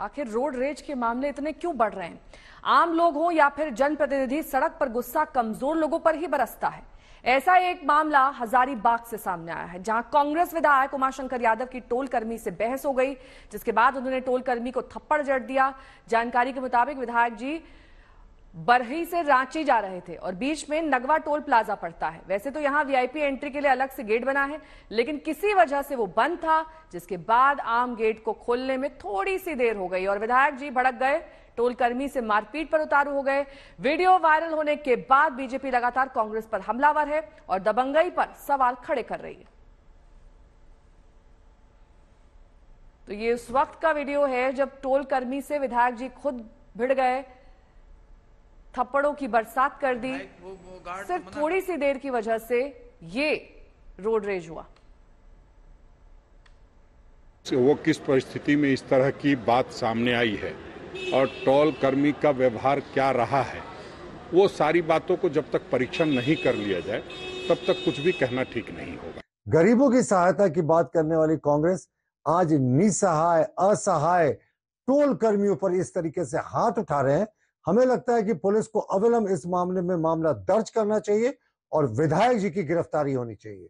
आखिर road rage के मामले इतने क्यों बढ़ रहे हैं आम लोग हो या फिर जनप्रतिनिधि सड़क पर गुस्सा कमजोर लोगों पर ही बरसता है ऐसा एक मामला हजारीबाग से सामने आया है जहां कांग्रेस विधायक उमाशंकर यादव की टोल कर्मी से बहस हो गई जिसके बाद उन्होंने टोल कर्मी को थप्पड़ जड़ दिया जानकारी के मुताबिक विधायक जी बरही से रांची जा रहे थे और बीच में नगवा टोल प्लाजा पड़ता है वैसे तो यहाँ वीआईपी एंट्री के लिए अलग से गेट बना है लेकिन किसी वजह से वो बंद था जिसके बाद आम गेट को खोलने में थोड़ी सी देर हो गई और विधायक जी भड़क गए टोल कर्मी से मारपीट पर उतारू हो गए वीडियो वायरल होने के बाद बीजेपी लगातार कांग्रेस पर हमलावर है और दबंगई पर सवाल खड़े कर रही है तो ये उस वक्त का वीडियो है जब टोल कर्मी से विधायक जी खुद भिड़ गए थप्पड़ों की बरसात कर दी वो, वो सिर्फ तो थोड़ी सी देर की वजह से ये रोड रेज हुआ वो किस परिस्थिति में इस तरह की बात सामने आई है और टोल कर्मी का व्यवहार क्या रहा है वो सारी बातों को जब तक परीक्षण नहीं कर लिया जाए तब तक कुछ भी कहना ठीक नहीं होगा गरीबों की सहायता की बात करने वाली कांग्रेस आज निसहाय असहाय टोल कर्मियों पर इस तरीके से हाथ उठा रहे हैं हमें लगता है कि पुलिस को अविलंब इस मामले में मामला दर्ज करना चाहिए और विधायक जी की गिरफ्तारी होनी चाहिए